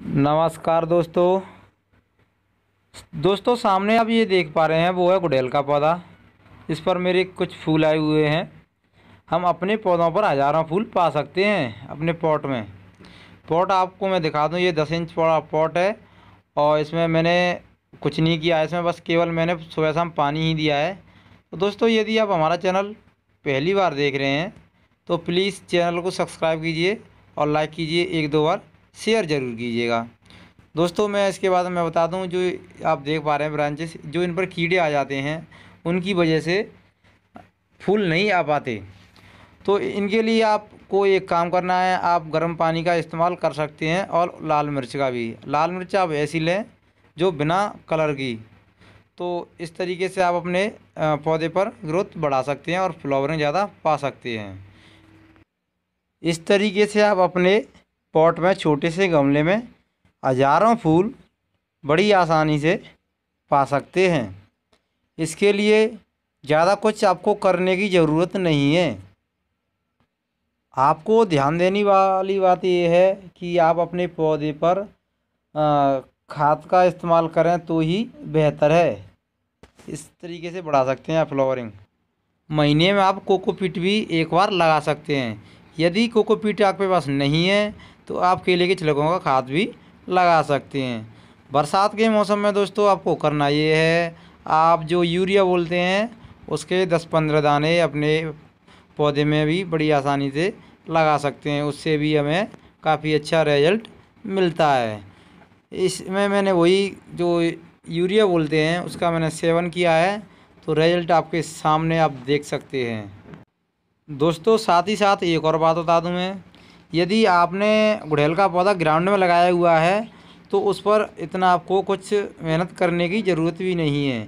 नमस्कार दोस्तों दोस्तों सामने आप ये देख पा रहे हैं वो है गुडेल का पौधा इस पर मेरे कुछ फूल आए हुए हैं हम अपने पौधों पर हज़ारों फूल पा सकते हैं अपने पॉट में पॉट आपको मैं दिखा दूँ ये दस इंच पॉट है और इसमें मैंने कुछ नहीं किया है इसमें बस केवल मैंने सुबह शाम पानी ही दिया है तो दोस्तों यदि आप हमारा चैनल पहली बार देख रहे हैं तो प्लीज़ चैनल को सब्सक्राइब कीजिए और लाइक कीजिए एक दो बार शेयर ज़रूर कीजिएगा दोस्तों मैं इसके बाद मैं बता दूं जो आप देख पा रहे हैं ब्रांचेस जो इन पर कीड़े आ जाते हैं उनकी वजह से फूल नहीं आ पाते तो इनके लिए आपको एक काम करना है आप गर्म पानी का इस्तेमाल कर सकते हैं और लाल मिर्च का भी लाल मिर्च आप ऐसी लें जो बिना कलर की तो इस तरीके से आप अपने पौधे पर ग्रोथ बढ़ा सकते हैं और फ्लावरिंग ज़्यादा पा सकते हैं इस तरीके से आप अपने पॉट में छोटे से गमले में हज़ारों फूल बड़ी आसानी से पा सकते हैं इसके लिए ज़्यादा कुछ आपको करने की ज़रूरत नहीं है आपको ध्यान देने वाली बात यह है कि आप अपने पौधे पर खाद का इस्तेमाल करें तो ही बेहतर है इस तरीके से बढ़ा सकते हैं फ्लावरिंग महीने में आप कोकोपीट भी एक बार लगा सकते हैं यदि कोकोपीट आपके पास नहीं है तो आप केले के छिलकों का खाद भी लगा सकते हैं बरसात के मौसम में दोस्तों आपको करना ये है आप जो यूरिया बोलते हैं उसके दस पंद्रह दाने अपने पौधे में भी बड़ी आसानी से लगा सकते हैं उससे भी हमें काफ़ी अच्छा रिजल्ट मिलता है इसमें मैंने वही जो यूरिया बोलते हैं उसका मैंने सेवन किया है तो रिजल्ट आपके सामने आप देख सकते हैं दोस्तों साथ ही साथ एक और बात बता दूँ मैं यदि आपने गुड़हल का पौधा ग्राउंड में लगाया हुआ है तो उस पर इतना आपको कुछ मेहनत करने की ज़रूरत भी नहीं है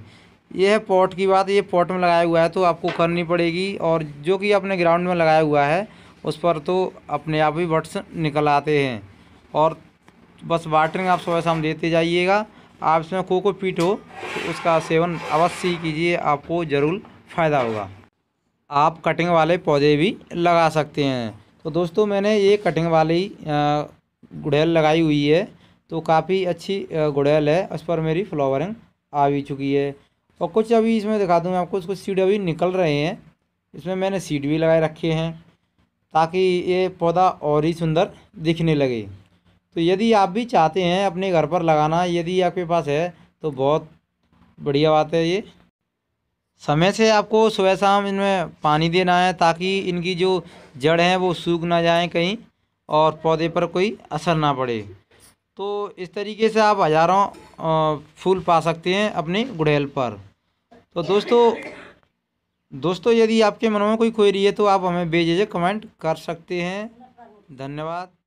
यह है पॉट की बात ये पॉट में लगाया हुआ है तो आपको करनी पड़ेगी और जो कि आपने ग्राउंड में लगाया हुआ है उस पर तो अपने आप ही बट्स निकल आते हैं और बस वाटरिंग आप सुबह शाम देते जाइएगा आप इसमें कोको पीट हो तो उसका सेवन अवश्य कीजिए आपको ज़रूर फ़ायदा होगा आप कटिंग वाले पौधे भी लगा सकते हैं तो दोस्तों मैंने ये कटिंग वाली गुड़ैल लगाई हुई है तो काफ़ी अच्छी गुड़ैल है उस पर मेरी फ्लावरिंग आ भी चुकी है और कुछ अभी इसमें दिखा दूँ आपको कुछ सीड अभी निकल रहे हैं इसमें मैंने सीड भी लगाए रखे हैं ताकि ये पौधा और ही सुंदर दिखने लगे तो यदि आप भी चाहते हैं अपने घर पर लगाना यदि आपके पास है तो बहुत बढ़िया बात है ये समय से आपको सुबह शाम इनमें पानी देना है ताकि इनकी जो जड़ हैं वो सूख ना जाएं कहीं और पौधे पर कोई असर ना पड़े तो इस तरीके से आप हज़ारों फूल पा सकते हैं अपने गुड़ैल पर तो दोस्तों दोस्तों यदि आपके मन में कोई क्वेरी है तो आप हमें बेझिझक कमेंट कर सकते हैं धन्यवाद